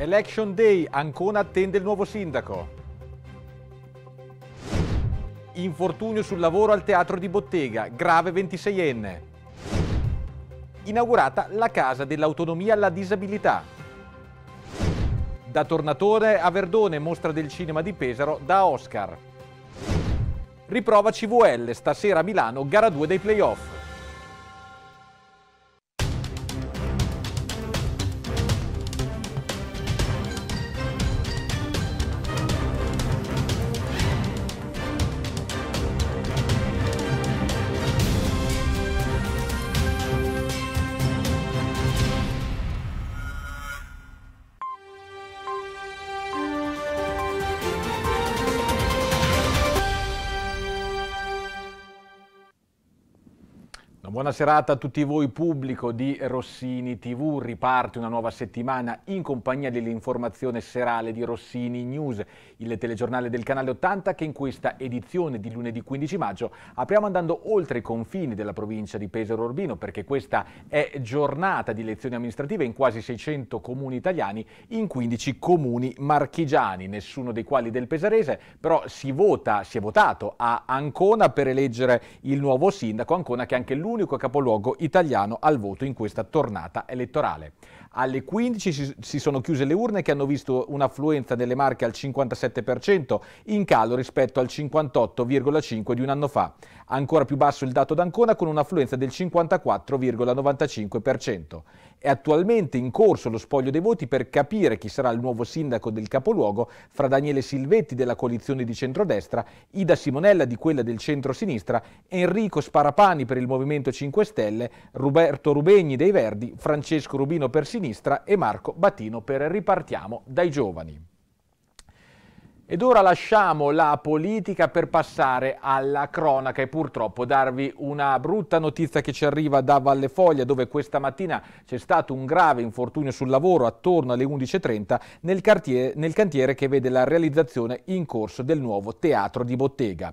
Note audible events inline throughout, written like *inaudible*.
Election Day, Ancona attende il nuovo sindaco. Infortunio sul lavoro al teatro di bottega, grave 26enne. Inaugurata la Casa dell'Autonomia alla Disabilità. Da Tornatore a Verdone, mostra del cinema di Pesaro da Oscar. Riprova CVL, stasera a Milano, gara 2 dei playoff. Una buona serata a tutti voi pubblico di Rossini TV, riparte una nuova settimana in compagnia dell'informazione serale di Rossini News, il telegiornale del canale 80 che in questa edizione di lunedì 15 maggio apriamo andando oltre i confini della provincia di Pesaro Urbino perché questa è giornata di elezioni amministrative in quasi 600 comuni italiani in 15 comuni marchigiani, nessuno dei quali del pesarese, però si vota, si è votato a Ancona per eleggere il nuovo sindaco, Ancona che anche l'unico l'unico capoluogo italiano al voto in questa tornata elettorale. Alle 15 si sono chiuse le urne che hanno visto un'affluenza delle marche al 57%, in calo rispetto al 58,5% di un anno fa. Ancora più basso il dato d'Ancona con un'affluenza del 54,95%. È attualmente in corso lo spoglio dei voti per capire chi sarà il nuovo sindaco del capoluogo fra Daniele Silvetti della coalizione di centrodestra, Ida Simonella di quella del centro-sinistra, Enrico Sparapani per il Movimento 5 Stelle, Roberto Rubegni dei Verdi, Francesco Rubino per sinistra e Marco Battino per Ripartiamo dai giovani. Ed ora lasciamo la politica per passare alla cronaca e purtroppo darvi una brutta notizia che ci arriva da Valle Foglia dove questa mattina c'è stato un grave infortunio sul lavoro attorno alle 11.30 nel, nel cantiere che vede la realizzazione in corso del nuovo teatro di bottega.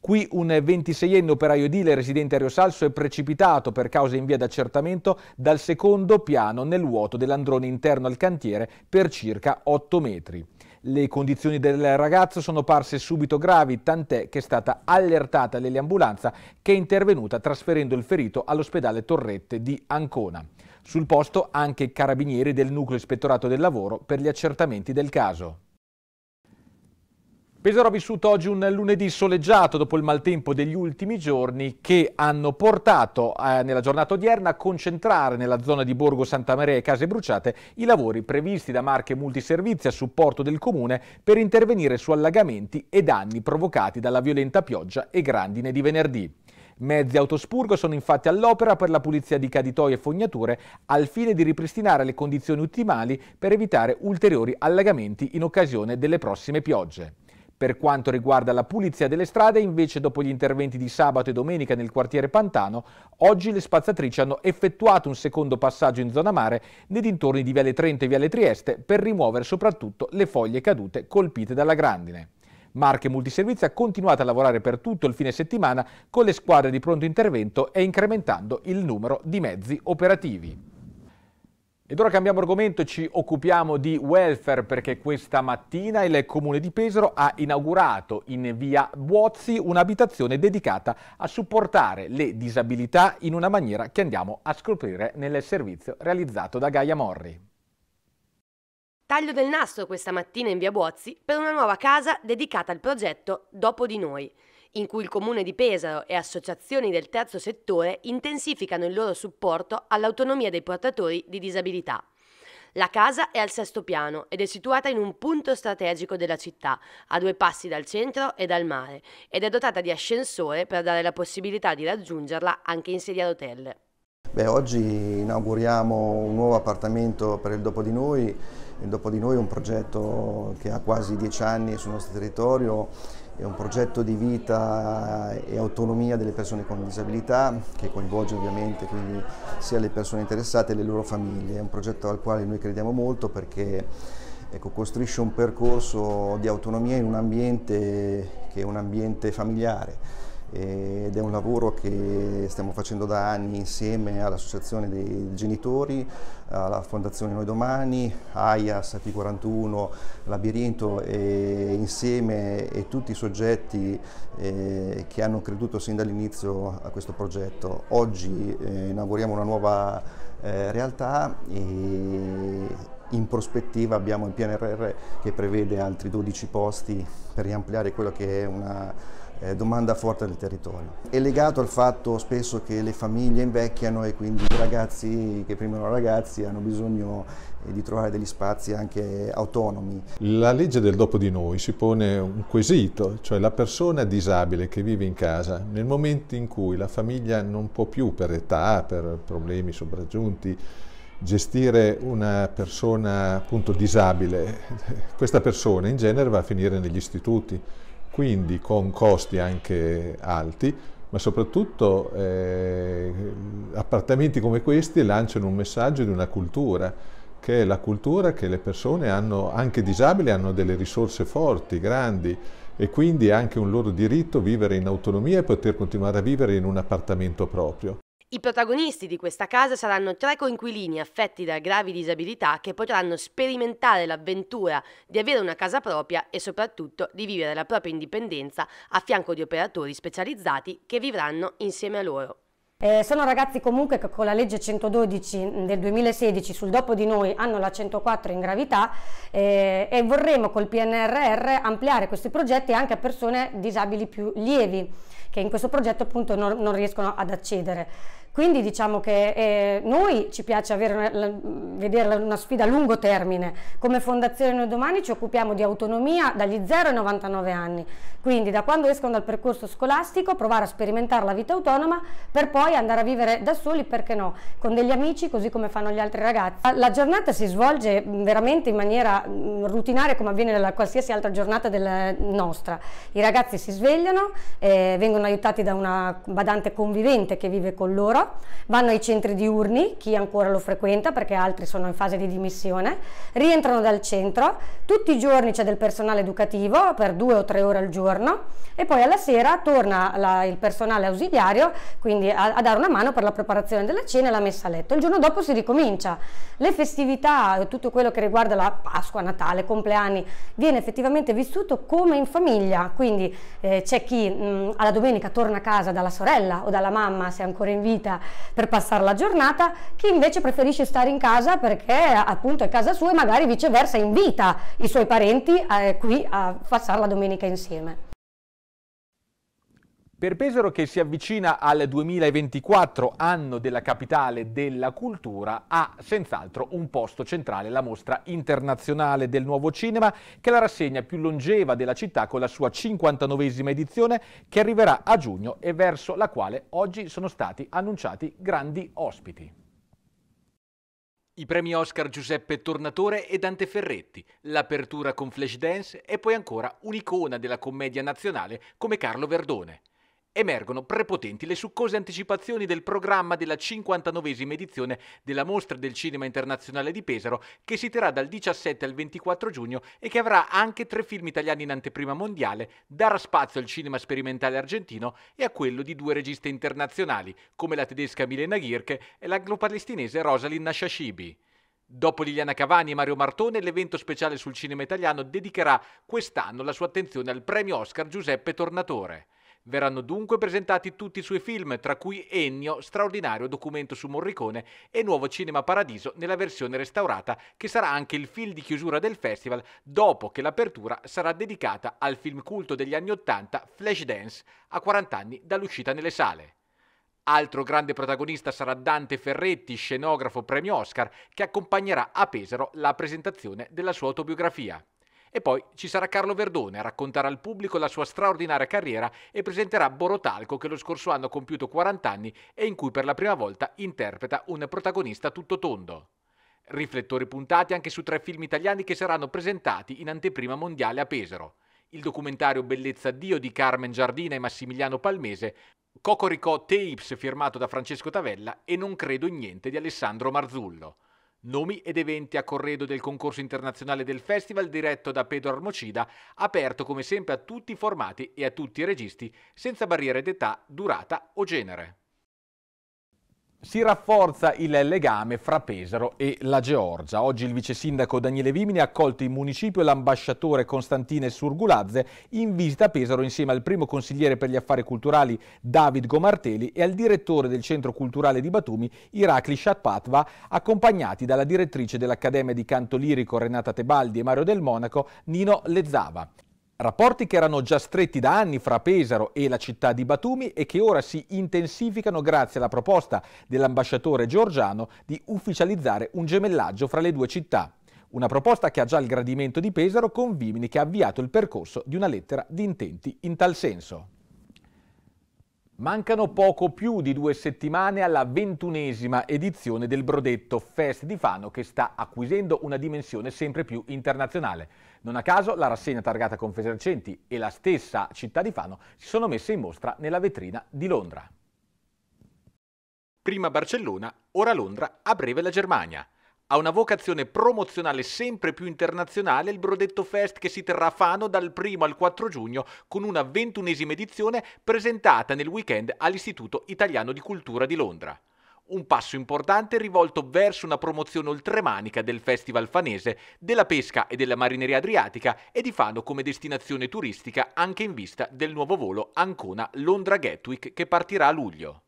Qui un 26enne operaio edile residente a Rio Salso è precipitato per cause in via d'accertamento dal secondo piano nel vuoto dell'androne interno al cantiere per circa 8 metri. Le condizioni del ragazzo sono parse subito gravi, tant'è che è stata allertata l'eliambulanza che è intervenuta trasferendo il ferito all'ospedale Torrette di Ancona. Sul posto anche carabinieri del nucleo ispettorato del lavoro per gli accertamenti del caso. Pesaro ha vissuto oggi un lunedì soleggiato dopo il maltempo degli ultimi giorni che hanno portato eh, nella giornata odierna a concentrare nella zona di Borgo Santa Maria e Case Bruciate i lavori previsti da Marche Multiservizi a supporto del comune per intervenire su allagamenti e danni provocati dalla violenta pioggia e grandine di venerdì. Mezzi autospurgo sono infatti all'opera per la pulizia di caditoie e fognature al fine di ripristinare le condizioni ottimali per evitare ulteriori allagamenti in occasione delle prossime piogge. Per quanto riguarda la pulizia delle strade, invece, dopo gli interventi di sabato e domenica nel quartiere Pantano, oggi le spazzatrici hanno effettuato un secondo passaggio in zona mare nei dintorni di Viale Trento e Viale Trieste per rimuovere soprattutto le foglie cadute colpite dalla grandine. Marche Multiservizi ha continuato a lavorare per tutto il fine settimana con le squadre di pronto intervento e incrementando il numero di mezzi operativi. Ed ora cambiamo argomento, ci occupiamo di welfare perché questa mattina il comune di Pesaro ha inaugurato in via Buozzi un'abitazione dedicata a supportare le disabilità in una maniera che andiamo a scoprire nel servizio realizzato da Gaia Morri. Taglio del nastro questa mattina in via Buozzi per una nuova casa dedicata al progetto Dopo di noi in cui il Comune di Pesaro e associazioni del terzo settore intensificano il loro supporto all'autonomia dei portatori di disabilità. La casa è al sesto piano ed è situata in un punto strategico della città, a due passi dal centro e dal mare, ed è dotata di ascensore per dare la possibilità di raggiungerla anche in sedia a rotelle. Beh, oggi inauguriamo un nuovo appartamento per il Dopo di Noi, il Dopo di Noi è un progetto che ha quasi dieci anni sul nostro territorio è un progetto di vita e autonomia delle persone con disabilità che coinvolge ovviamente sia le persone interessate che le loro famiglie. È un progetto al quale noi crediamo molto perché ecco, costruisce un percorso di autonomia in un ambiente che è un ambiente familiare ed è un lavoro che stiamo facendo da anni insieme all'Associazione dei Genitori, alla Fondazione Noi Domani, AIAS, P41, Labirinto e insieme e tutti i soggetti eh, che hanno creduto sin dall'inizio a questo progetto. Oggi eh, inauguriamo una nuova eh, realtà e in prospettiva abbiamo il PNRR che prevede altri 12 posti per riampliare quello che è una eh, domanda forte del territorio. È legato al fatto spesso che le famiglie invecchiano e quindi i ragazzi che prima erano ragazzi hanno bisogno eh, di trovare degli spazi anche autonomi. La legge del dopo di noi si pone un quesito, cioè la persona disabile che vive in casa nel momento in cui la famiglia non può più per età, per problemi sopraggiunti, gestire una persona appunto disabile, *laughs* questa persona in genere va a finire negli istituti quindi con costi anche alti, ma soprattutto eh, appartamenti come questi lanciano un messaggio di una cultura che è la cultura che le persone hanno, anche disabili, hanno delle risorse forti, grandi e quindi è anche un loro diritto vivere in autonomia e poter continuare a vivere in un appartamento proprio. I protagonisti di questa casa saranno tre coinquilini affetti da gravi disabilità che potranno sperimentare l'avventura di avere una casa propria e soprattutto di vivere la propria indipendenza a fianco di operatori specializzati che vivranno insieme a loro. Eh, sono ragazzi comunque che con la legge 112 del 2016 sul dopo di noi hanno la 104 in gravità eh, e vorremmo col PNRR ampliare questi progetti anche a persone disabili più lievi che in questo progetto appunto non, non riescono ad accedere. Quindi diciamo che eh, noi ci piace avere una, vedere una sfida a lungo termine. Come Fondazione Noi Domani ci occupiamo di autonomia dagli 0 ai 99 anni, quindi da quando escono dal percorso scolastico provare a sperimentare la vita autonoma per poi andare a vivere da soli, perché no, con degli amici così come fanno gli altri ragazzi. La giornata si svolge mm, veramente in maniera mm, routinaria come avviene nella qualsiasi altra giornata eh, nostra. I ragazzi si svegliano, eh, vengono aiutati da una badante convivente che vive con loro, vanno ai centri diurni, chi ancora lo frequenta perché altri sono in fase di dimissione, rientrano dal centro, tutti i giorni c'è del personale educativo per due o tre ore al giorno e poi alla sera torna la, il personale ausiliario quindi a, a, dare una mano per la preparazione della cena e la messa a letto. Il giorno dopo si ricomincia, le festività, tutto quello che riguarda la Pasqua, Natale, compleanni, viene effettivamente vissuto come in famiglia, quindi eh, c'è chi mh, mm, alla domenica torna a casa dalla sorella o dalla mamma se è ancora in vita uscita per passare la giornata, chi invece preferisce stare in casa perché appunto è casa sua e magari viceversa invita i suoi parenti eh, qui a passare la domenica insieme. Per Pesaro che si avvicina al 2024, anno della capitale della cultura, ha senz'altro un posto centrale la mostra internazionale del nuovo cinema, che è la rassegna più longeva della città con la sua 59esima edizione che arriverà a giugno e verso la quale oggi sono stati annunciati grandi ospiti. I premi Oscar Giuseppe Tornatore e Dante Ferretti, l'apertura con Flashdance e poi ancora un'icona della commedia nazionale come Carlo Verdone emergono prepotenti le succose anticipazioni del programma della 59esima edizione della Mostra del Cinema Internazionale di Pesaro che si terrà dal 17 al 24 giugno e che avrà anche tre film italiani in anteprima mondiale, darà spazio al cinema sperimentale argentino e a quello di due registe internazionali come la tedesca Milena Ghirche e l'anglo-palestinese Rosalind Nashashibi. Dopo Liliana Cavani e Mario Martone, l'evento speciale sul cinema italiano dedicherà quest'anno la sua attenzione al premio Oscar Giuseppe Tornatore. Verranno dunque presentati tutti i suoi film, tra cui Ennio, straordinario documento su Morricone e Nuovo Cinema Paradiso nella versione restaurata, che sarà anche il film di chiusura del festival, dopo che l'apertura sarà dedicata al film culto degli anni Ottanta Flashdance, a 40 anni dall'uscita nelle sale. Altro grande protagonista sarà Dante Ferretti, scenografo premio Oscar, che accompagnerà a Pesaro la presentazione della sua autobiografia. E poi ci sarà Carlo Verdone a raccontare al pubblico la sua straordinaria carriera e presenterà Borotalco che lo scorso anno ha compiuto 40 anni e in cui per la prima volta interpreta un protagonista tutto tondo. Riflettori puntati anche su tre film italiani che saranno presentati in anteprima mondiale a Pesaro. Il documentario Bellezza Dio di Carmen Giardina e Massimiliano Palmese, Cocorico Tapes firmato da Francesco Tavella e Non credo in niente di Alessandro Marzullo. Nomi ed eventi a corredo del concorso internazionale del festival diretto da Pedro Armocida, aperto come sempre a tutti i formati e a tutti i registi, senza barriere d'età, durata o genere. Si rafforza il legame fra Pesaro e la Georgia. Oggi il vice sindaco Daniele Vimini ha accolto in municipio l'ambasciatore Costantine Surgulazze in visita a Pesaro insieme al primo consigliere per gli affari culturali David Gomarteli e al direttore del centro culturale di Batumi Irakli Shatpatva, accompagnati dalla direttrice dell'Accademia di Canto Lirico Renata Tebaldi e Mario Del Monaco Nino Lezzava. Rapporti che erano già stretti da anni fra Pesaro e la città di Batumi e che ora si intensificano grazie alla proposta dell'ambasciatore Giorgiano di ufficializzare un gemellaggio fra le due città. Una proposta che ha già il gradimento di Pesaro con Vimini che ha avviato il percorso di una lettera di intenti in tal senso. Mancano poco più di due settimane alla ventunesima edizione del Brodetto Fest di Fano che sta acquisendo una dimensione sempre più internazionale. Non a caso la rassegna targata Confesercenti e la stessa città di Fano si sono messe in mostra nella vetrina di Londra. Prima Barcellona, ora Londra, a breve la Germania. Ha una vocazione promozionale sempre più internazionale il Brodetto Fest che si terrà a Fano dal 1 al 4 giugno con una ventunesima edizione presentata nel weekend all'Istituto Italiano di Cultura di Londra. Un passo importante rivolto verso una promozione oltremanica del Festival Fanese, della pesca e della marineria adriatica e di Fano come destinazione turistica anche in vista del nuovo volo Ancona-Londra-Gatwick che partirà a luglio.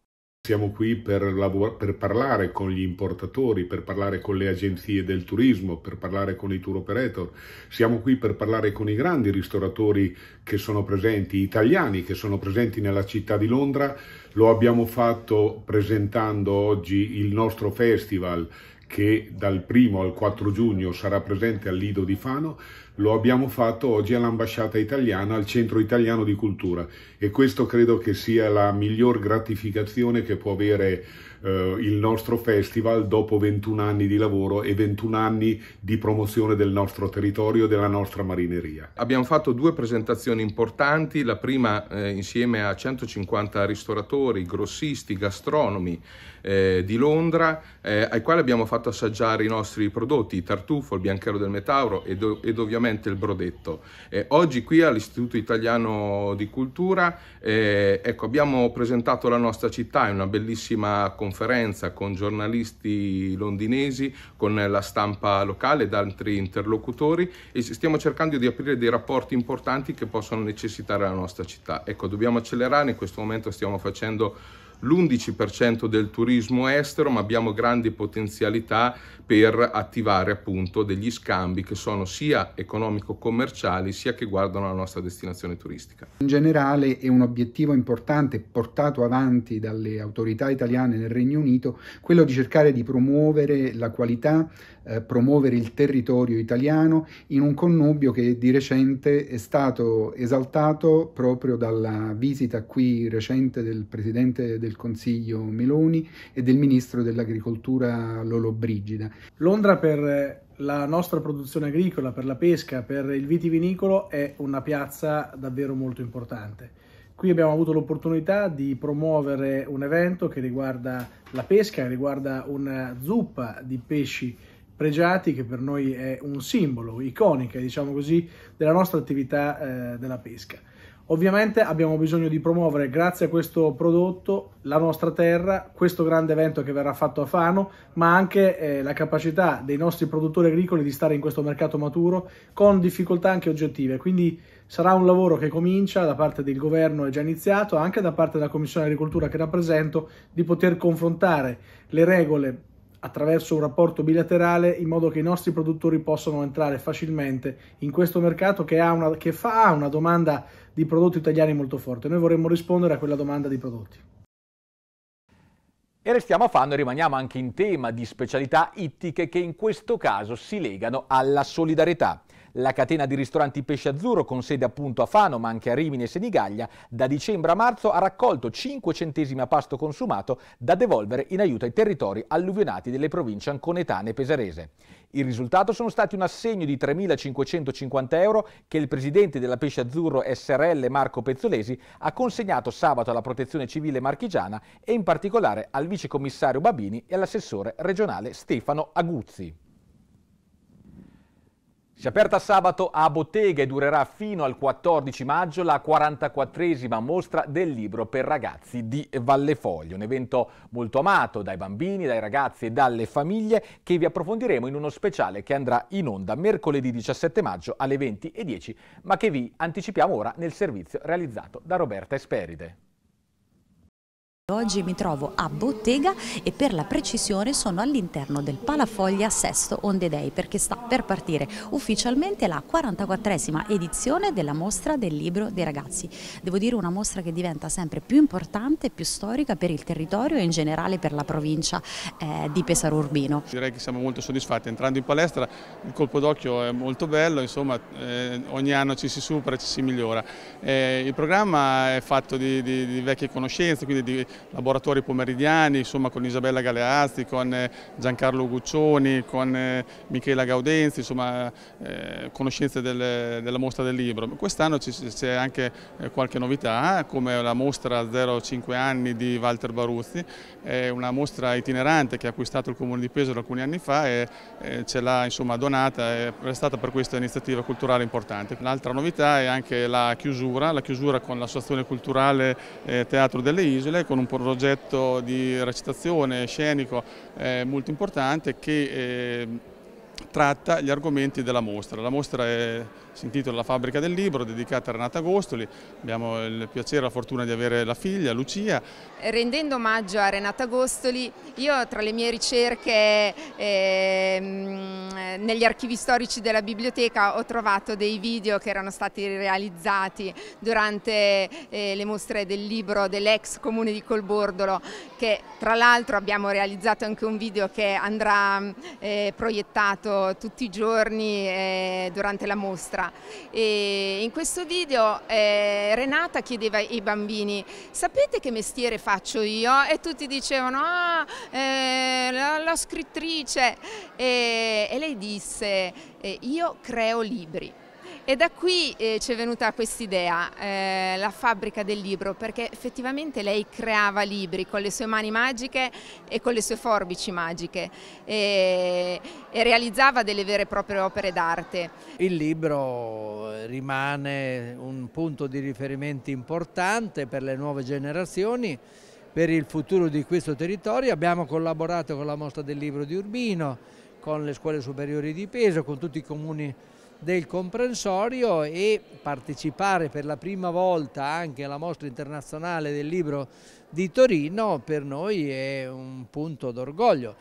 Siamo qui per, lavor- per, parlare con gli importatori, per parlare con le agenzie del turismo, per parlare con i tour operator. Siamo qui per parlare con i grandi ristoratori che sono presenti, italiani che sono presenti nella città di Londra. Lo abbiamo fatto presentando oggi il nostro festival che dal 1 al 4 giugno sarà presente al Lido di Fano lo abbiamo fatto oggi all'ambasciata italiana, al centro italiano di cultura e questo credo che sia la miglior gratificazione che può avere eh, il nostro festival dopo 21 anni di lavoro e 21 anni di promozione del nostro territorio e della nostra marineria. Abbiamo fatto due presentazioni importanti, la prima eh, insieme a 150 ristoratori, grossisti, gastronomi, eh, di Londra, eh, ai quali abbiamo fatto assaggiare i nostri prodotti, il tartufo, il bianchero del metauro ed, ed ovviamente il brodetto. Eh, oggi qui all'Istituto Italiano di Cultura eh, ecco, abbiamo presentato la nostra città in una bellissima conferenza con giornalisti londinesi, con la stampa locale ed altri interlocutori e stiamo cercando di aprire dei rapporti importanti che possono necessitare la nostra città. Ecco, dobbiamo accelerare, in questo momento stiamo facendo l'11% del turismo estero, ma abbiamo grandi potenzialità per attivare appunto degli scambi che sono sia economico-commerciali sia che guardano la nostra destinazione turistica. In generale è un obiettivo importante portato avanti dalle autorità italiane nel Regno Unito quello di cercare di promuovere la qualità, eh, promuovere il territorio italiano in un connubio che di recente è stato esaltato proprio dalla visita qui recente del Presidente del Consiglio Meloni e del Ministro dell'Agricoltura Lolo Brigida. Londra per la nostra produzione agricola, per la pesca, per il vitivinicolo è una piazza davvero molto importante. Qui abbiamo avuto l'opportunità di promuovere un evento che riguarda la pesca, riguarda una zuppa di pesci pregiati che per noi è un simbolo, iconica, diciamo così, della nostra attività eh, della pesca. Ovviamente abbiamo bisogno di promuovere, grazie a questo prodotto, la nostra terra, questo grande evento che verrà fatto a Fano, ma anche eh, la capacità dei nostri produttori agricoli di stare in questo mercato maturo con difficoltà anche oggettive. Quindi sarà un lavoro che comincia da parte del governo, è già iniziato, anche da parte della Commissione Agricoltura che rappresento, di poter confrontare le regole attraverso un rapporto bilaterale in modo che i nostri produttori possano entrare facilmente in questo mercato che, una, che fa una domanda di prodotti italiani molto forte. Noi vorremmo rispondere a quella domanda di prodotti. E restiamo a Fano e rimaniamo anche in tema di specialità ittiche che in questo caso si legano alla solidarietà. La catena di ristoranti Pesce Azzurro, con sede appunto a Fano ma anche a Rimini e Senigallia, da dicembre a marzo ha raccolto 5 centesimi a pasto consumato da devolvere in aiuto ai territori alluvionati delle province anconetane e pesarese. Il risultato sono stati un assegno di 3.550 euro che il presidente della Pesce Azzurro SRL Marco Pezzolesi ha consegnato sabato alla Protezione Civile Marchigiana e in particolare al vicecommissario Babini e all'assessore regionale Stefano Aguzzi. Si è aperta sabato a Bottega e durerà fino al 14 maggio la 44esima mostra del libro per ragazzi di Vallefoglio, un evento molto amato dai bambini, dai ragazzi e dalle famiglie che vi approfondiremo in uno speciale che andrà in onda mercoledì 17 maggio alle 20.10, ma che vi anticipiamo ora nel servizio realizzato da Roberta Esperide. Oggi mi trovo a Bottega e per la precisione sono all'interno del Palafoglia Sesto On perché sta per partire ufficialmente la 44esima edizione della mostra del libro dei ragazzi. Devo dire una mostra che diventa sempre più importante, più storica per il territorio e in generale per la provincia eh, di Pesaro Urbino. Direi che siamo molto soddisfatti, entrando in palestra il colpo d'occhio è molto bello, insomma eh, ogni anno ci si supera, ci si migliora. Eh, il programma è fatto di, di, di vecchie conoscenze, quindi di laboratori pomeridiani, insomma con Isabella Galeazzi, con eh, Giancarlo Guccioni, con eh, Michela Gaudenzi, insomma eh, conoscenze del, della mostra del libro. Quest'anno c'è anche eh, qualche novità come la mostra 0,5 anni di Walter Baruzzi, è una mostra itinerante che ha acquistato il Comune di Pesaro alcuni anni fa e ce l'ha donata e è stata per questa iniziativa culturale importante. L'altra novità è anche la chiusura, la chiusura con l'associazione culturale Teatro delle Isole con un un progetto di recitazione scenico eh, molto importante che eh, tratta gli argomenti della mostra. La mostra è si intitola La fabbrica del libro, dedicata a Renata Agostoli. Abbiamo il piacere e la fortuna di avere la figlia, Lucia. Rendendo omaggio a Renata Agostoli, io tra le mie ricerche eh, negli archivi storici della biblioteca ho trovato dei video che erano stati realizzati durante eh, le mostre del libro dell'ex comune di Colbordolo, che tra l'altro abbiamo realizzato anche un video che andrà eh, proiettato tutti i giorni eh, durante la mostra. Renata. E in questo video eh, Renata chiedeva ai bambini, sapete che mestiere faccio io? E tutti dicevano, ah, eh, la, la, scrittrice. E, e lei disse, eh, io creo libri. E da qui eh, ci è venuta quest'idea, eh, la fabbrica del libro, perché effettivamente lei creava libri con le sue mani magiche e con le sue forbici magiche e, e realizzava delle vere e proprie opere d'arte. Il libro rimane un punto di riferimento importante per le nuove generazioni per il futuro di questo territorio. Abbiamo collaborato con la mostra del libro di Urbino, con le scuole superiori di Peso, con tutti i comuni del comprensorio e partecipare per la prima volta anche alla mostra internazionale del libro di Torino per noi è un punto d'orgoglio.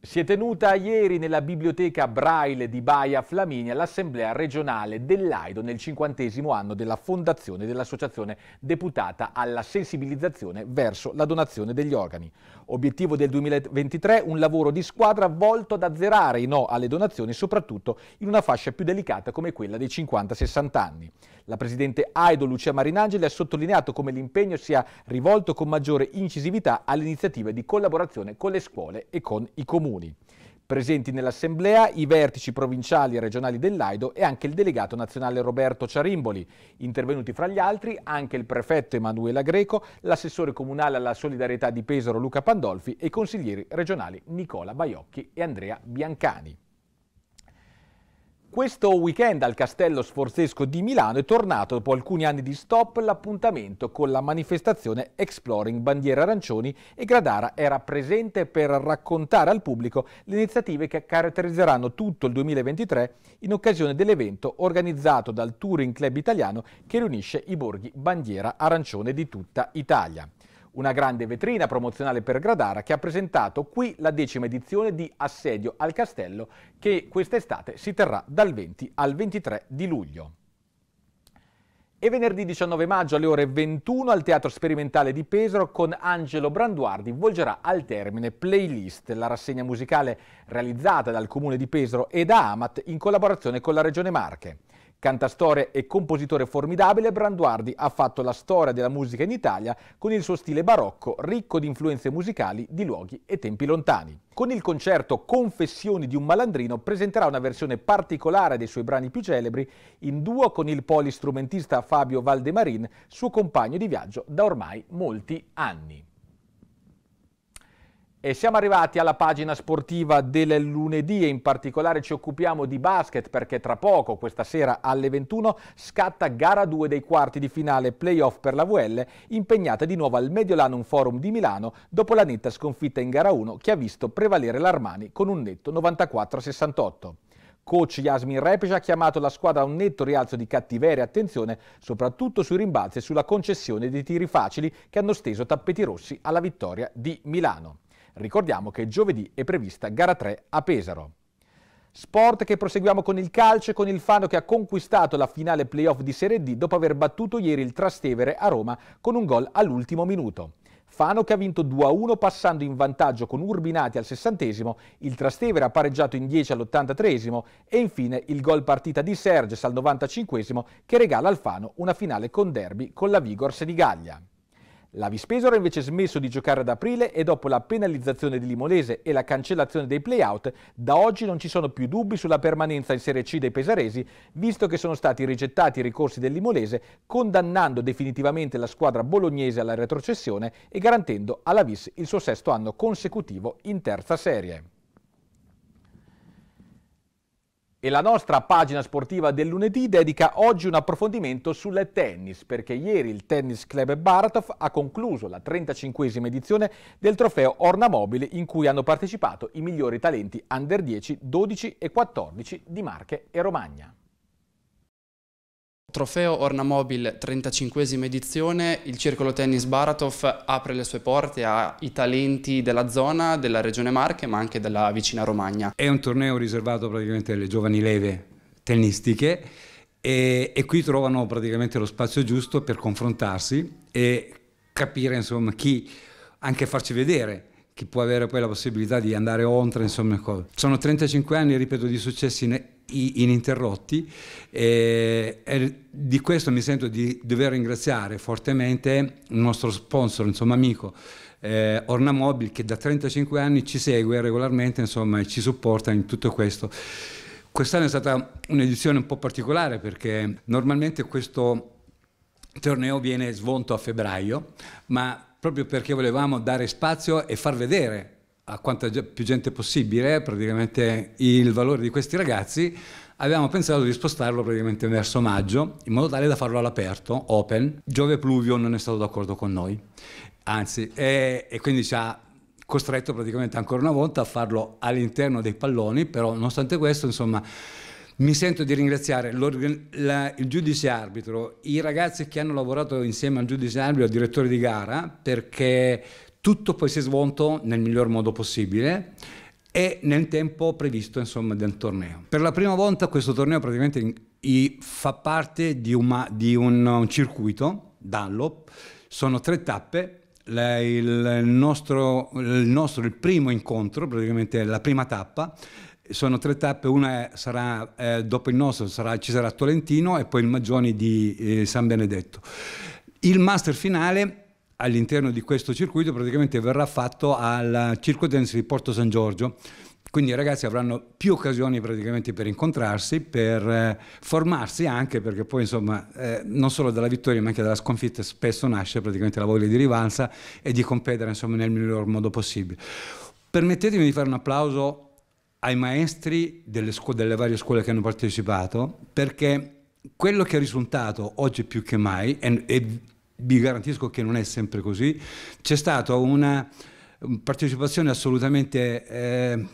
Si è tenuta ieri nella biblioteca Braille di Baia Flaminia l'assemblea regionale dell'AIDO nel cinquantesimo anno della fondazione dell'associazione deputata alla sensibilizzazione verso la donazione degli organi. Obiettivo del 2023, un lavoro di squadra volto ad azzerare i no alle donazioni, soprattutto in una fascia più delicata come quella dei 50-60 anni. La presidente Aido Lucia Marinangeli ha sottolineato come l'impegno sia rivolto con maggiore incisività alle iniziative di collaborazione con le scuole e con i comuni. Presenti nell'assemblea i vertici provinciali e regionali dell'Aido e anche il delegato nazionale Roberto Ciarimboli. Intervenuti fra gli altri anche il prefetto Emanuela Greco, l'assessore comunale alla solidarietà di Pesaro Luca Pandolfi e i consiglieri regionali Nicola Baiocchi e Andrea Biancani. Questo weekend al Castello Sforzesco di Milano è tornato dopo alcuni anni di stop l'appuntamento con la manifestazione Exploring Bandiera Arancioni e Gradara era presente per raccontare al pubblico le iniziative che caratterizzeranno tutto il 2023 in occasione dell'evento organizzato dal Touring Club Italiano che riunisce i borghi Bandiera Arancione di tutta Italia una grande vetrina promozionale per Gradara che ha presentato qui la decima edizione di Assedio al Castello che quest'estate si terrà dal 20 al 23 di luglio. E venerdì 19 maggio alle ore 21 al Teatro Sperimentale di Pesaro con Angelo Branduardi volgerà al termine Playlist, la rassegna musicale realizzata dal Comune di Pesaro e da Amat in collaborazione con la Regione Marche. Cantastore e compositore formidabile, Branduardi ha fatto la storia della musica in Italia con il suo stile barocco, ricco di influenze musicali di luoghi e tempi lontani. Con il concerto Confessioni di un malandrino presenterà una versione particolare dei suoi brani più celebri in duo con il polistrumentista Fabio Valdemarin, suo compagno di viaggio da ormai molti anni. E siamo arrivati alla pagina sportiva del lunedì e in particolare ci occupiamo di basket perché tra poco, questa sera alle 21, scatta gara 2 dei quarti di finale playoff per la VL, impegnata di nuovo al Mediolanum Forum di Milano dopo la netta sconfitta in gara 1 che ha visto prevalere l'Armani con un netto 94-68. Coach Yasmin Repesh ha chiamato la squadra a un netto rialzo di cattiveria e attenzione, soprattutto sui rimbalzi e sulla concessione dei tiri facili che hanno steso tappeti rossi alla vittoria di Milano. Ricordiamo che giovedì è prevista gara 3 a Pesaro. Sport che proseguiamo con il calcio e con il Fano che ha conquistato la finale playoff di Serie D dopo aver battuto ieri il Trastevere a Roma con un gol all'ultimo minuto. Fano che ha vinto 2-1 passando in vantaggio con Urbinati al sessantesimo, il Trastevere ha pareggiato in 10 all'83 esimo e infine il gol partita di Serges al 95 esimo che regala al Fano una finale con derby con la Vigor di la Vispesaro ha invece smesso di giocare ad aprile e dopo la penalizzazione di Limolese e la cancellazione dei playout, da oggi non ci sono più dubbi sulla permanenza in Serie C dei pesaresi, visto che sono stati rigettati i ricorsi del Limolese, condannando definitivamente la squadra bolognese alla retrocessione e garantendo alla Vis il suo sesto anno consecutivo in terza serie. E la nostra pagina sportiva del lunedì dedica oggi un approfondimento sul tennis, perché ieri il Tennis Club Baratov ha concluso la 35esima edizione del trofeo Ornamobile in cui hanno partecipato i migliori talenti under 10, 12 e 14 di Marche e Romagna. Trofeo Ornamobil 35 edizione, il Circolo Tennis Baratov apre le sue porte ai talenti della zona, della regione Marche ma anche della vicina Romagna. È un torneo riservato praticamente alle giovani leve tennistiche e, e qui trovano praticamente lo spazio giusto per confrontarsi e capire insomma chi, anche farci vedere chi può avere poi la possibilità di andare oltre insomma. Ecco. Sono 35 anni, ripeto, di successi ininterrotti e, eh, e di questo mi sento di dover ringraziare fortemente il nostro sponsor, insomma amico, eh, Ornamobil che da 35 anni ci segue regolarmente insomma, e ci supporta in tutto questo. Quest'anno è stata un'edizione un po' particolare perché normalmente questo torneo viene svolto a febbraio, ma proprio perché volevamo dare spazio e far vedere a quanta più gente possibile praticamente il valore di questi ragazzi, abbiamo pensato di spostarlo praticamente verso maggio in modo tale da farlo all'aperto, open. Giove Pluvio non è stato d'accordo con noi, anzi, e, e quindi ci ha costretto praticamente ancora una volta a farlo all'interno dei palloni, però nonostante questo, insomma, mi sento di ringraziare la, il giudice arbitro, i ragazzi che hanno lavorato insieme al giudice arbitro, al direttore di gara, perché tutto poi si è svolto nel miglior modo possibile e nel tempo previsto insomma, del torneo. Per la prima volta questo torneo praticamente fa parte di, una, di un, un, circuito, Dallop, sono tre tappe, la, il, nostro, il, nostro, il primo incontro, praticamente la prima tappa, sono tre tappe, una sarà eh, dopo il nostro, sarà, ci sarà Tolentino e poi il Magioni di eh, San Benedetto. Il master finale all'interno di questo circuito praticamente verrà fatto al Circo Dance di Porto San Giorgio. Quindi i ragazzi avranno più occasioni praticamente per incontrarsi, per eh, formarsi anche, perché poi insomma eh, non solo dalla vittoria ma anche dalla sconfitta spesso nasce praticamente la voglia di rivalsa e di competere insomma nel miglior modo possibile. Permettetemi di fare un applauso ai maestri delle, scuole, delle varie scuole che hanno partecipato, perché quello che è risultato oggi più che mai, e, e vi garantisco che non è sempre così, c'è stata una mm, partecipazione assolutamente eh,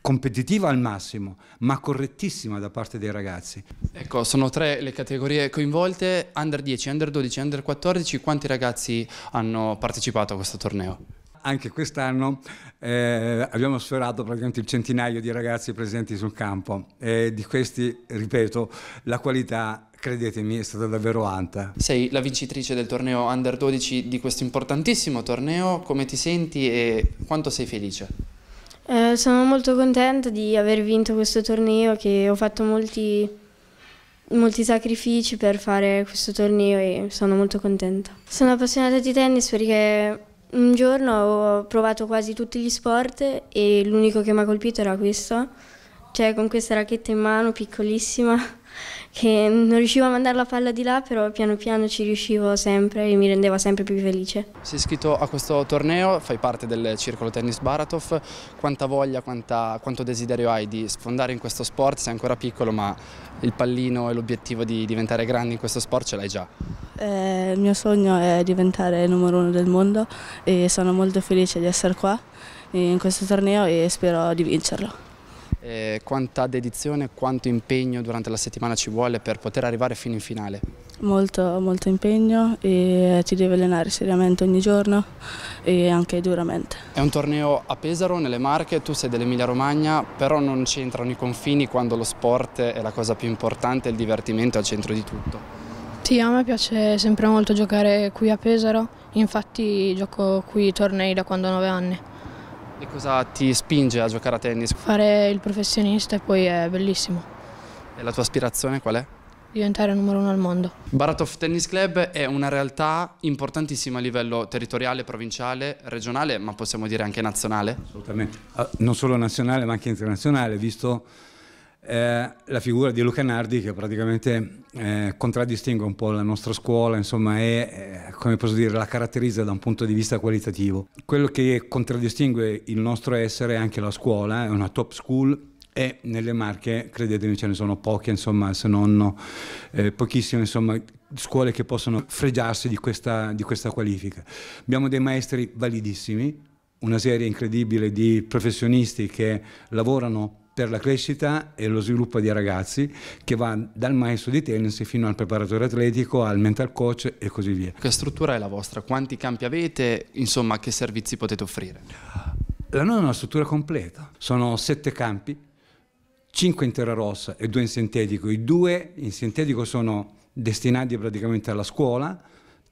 competitiva al massimo, ma correttissima da parte dei ragazzi. Ecco, sono tre le categorie coinvolte, under 10, under 12, under 14, quanti ragazzi hanno partecipato a questo torneo? Anche quest'anno eh, abbiamo sferrato praticamente il centinaio di ragazzi presenti sul campo e di questi, ripeto, la qualità Credetemi, è stata davvero Anta. Sei la vincitrice del torneo Under 12 di questo importantissimo torneo, come ti senti e quanto sei felice? Eh, sono molto contenta di aver vinto questo torneo, che ho fatto molti, molti sacrifici per fare questo torneo e sono molto contenta. Sono appassionata di tennis perché un giorno ho provato quasi tutti gli sport e l'unico che mi ha colpito era questo, cioè con questa racchetta in mano piccolissima che non riuscivo a mandare la palla di là, però piano piano ci riuscivo sempre e mi rendeva sempre più felice. Sei iscritto a questo torneo, fai parte del circolo tennis Baratov, quanta voglia, quanta, quanto desiderio hai di sfondare in questo sport? Sei ancora piccolo, ma il pallino e l'obiettivo di diventare grande in questo sport ce l'hai già? Eh, il mio sogno è diventare il numero uno del mondo e sono molto felice di essere qua in questo torneo e spero di vincerlo. Eh, quanta dedizione, quanto impegno durante la settimana ci vuole per poter arrivare fino in finale? Molto, molto impegno e ti devi allenare seriamente ogni giorno e anche duramente. È un torneo a Pesaro, nelle Marche, tu sei dell'Emilia Romagna, però non c'entrano i confini quando lo sport è la cosa più importante, il divertimento è al centro di tutto. Sì, a me piace sempre molto giocare qui a Pesaro, infatti gioco qui i tornei da quando ho 9 anni. E cosa ti spinge a giocare a tennis? Fare il professionista e poi è bellissimo. E la tua aspirazione qual è? diventare numero uno al mondo. Baratov Tennis Club è una realtà importantissima a livello territoriale, provinciale, regionale, ma possiamo dire anche nazionale? Assolutamente, ah, non solo nazionale ma anche internazionale, visto eh, la figura di Luca Nardi che praticamente eh, contraddistingue un po' la nostra scuola, insomma, è, eh, come posso dire, la caratterizza da un punto di vista qualitativo. Quello che contraddistingue il nostro essere è anche la scuola, è una top school e nelle Marche, credetemi, ce ne sono poche, insomma, se non eh, pochissime, insomma, scuole che possono fregiarsi di questa, di questa qualifica. Abbiamo dei maestri validissimi, una serie incredibile di professionisti che lavorano per la crescita e lo sviluppo dei ragazzi che va dal maestro di tennis fino al preparatore atletico, al mental coach e così via. Che struttura è la vostra? Quanti campi avete? Insomma, che servizi potete offrire? La nostra è una struttura completa, sono sette campi, cinque in terra rossa e due in sintetico. I due in sintetico sono destinati praticamente alla scuola,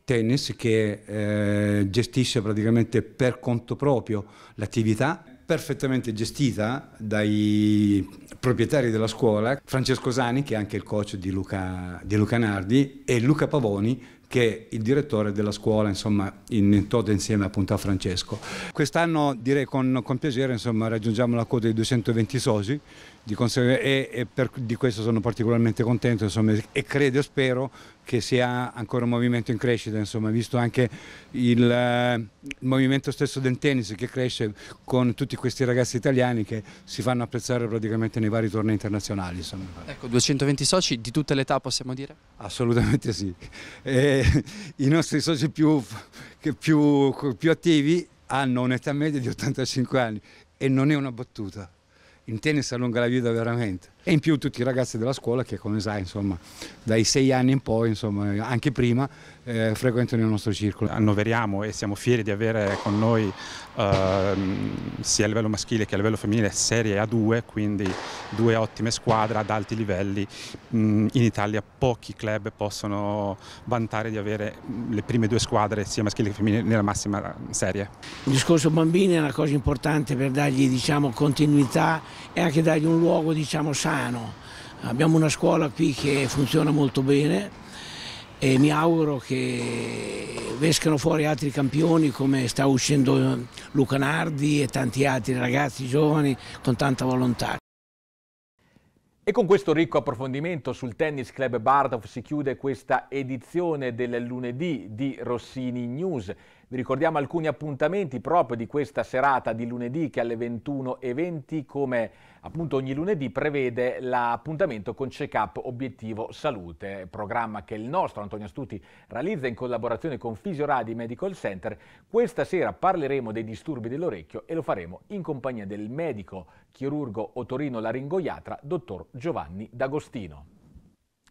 tennis che eh, gestisce praticamente per conto proprio l'attività perfettamente gestita dai proprietari della scuola, Francesco Sani che è anche il coach di Luca, di Luca Nardi e Luca Pavoni che è il direttore della scuola, insomma, in toto insieme appunto a Francesco. Quest'anno direi con, con piacere, insomma, raggiungiamo la quota dei 220 soci di e, e per, di questo sono particolarmente contento insomma, e credo e spero che sia ancora un movimento in crescita, insomma, visto anche il, eh, il, movimento stesso del tennis che cresce con tutti questi ragazzi italiani che si fanno apprezzare praticamente nei vari tornei internazionali. Insomma. Ecco, 220 soci di tutte le età possiamo dire? Assolutamente sì. E, I nostri soci più, più, più attivi hanno un'età media di 85 anni e non è una battuta. In tennis allunga la vita veramente e in più tutti i ragazzi della scuola che come sai insomma dai sei anni in poi insomma anche prima eh, frequentano il nostro circolo. Annoveriamo e siamo fieri di avere con noi eh, sia a livello maschile che a livello femminile serie A2 quindi due ottime squadre ad alti livelli mm, in Italia pochi club possono vantare di avere le prime due squadre sia maschile che femminile nella massima serie. Il discorso bambini è una cosa importante per dargli diciamo, continuità e anche dargli un luogo diciamo, sano Milano. Abbiamo una scuola qui che funziona molto bene e mi auguro che vescano fuori altri campioni come sta uscendo Luca Nardi e tanti altri ragazzi giovani con tanta volontà. E con questo ricco approfondimento sul Tennis Club Bardov si chiude questa edizione del lunedì di Rossini News. Vi ricordiamo alcuni appuntamenti proprio di questa serata di lunedì che alle 21.20 come appunto ogni lunedì prevede l'appuntamento con Checkup Obiettivo Salute, programma che il nostro Antonio Astuti realizza in collaborazione con Fisioradi Medical Center. Questa sera parleremo dei disturbi dell'orecchio e lo faremo in compagnia del medico chirurgo otorino laringoiatra dottor Giovanni D'Agostino.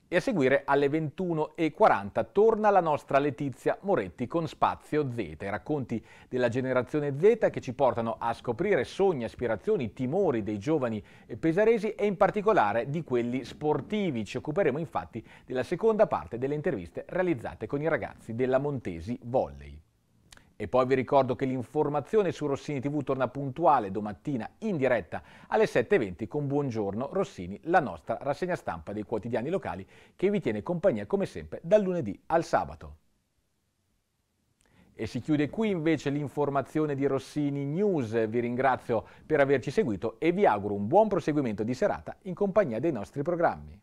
E a seguire alle 21.40 torna la nostra Letizia Moretti con Spazio Z, i racconti della generazione Z che ci portano a scoprire sogni, aspirazioni, timori dei giovani pesaresi e in particolare di quelli sportivi. Ci occuperemo infatti della seconda parte delle interviste realizzate con i ragazzi della Montesi Volley. E poi vi ricordo che l'informazione su Rossini TV torna puntuale domattina in diretta alle 7.20 con Buongiorno Rossini, la nostra rassegna stampa dei quotidiani locali che vi tiene compagnia come sempre dal lunedì al sabato. E si chiude qui invece l'informazione di Rossini News. Vi ringrazio per averci seguito e vi auguro un buon proseguimento di serata in compagnia dei nostri programmi.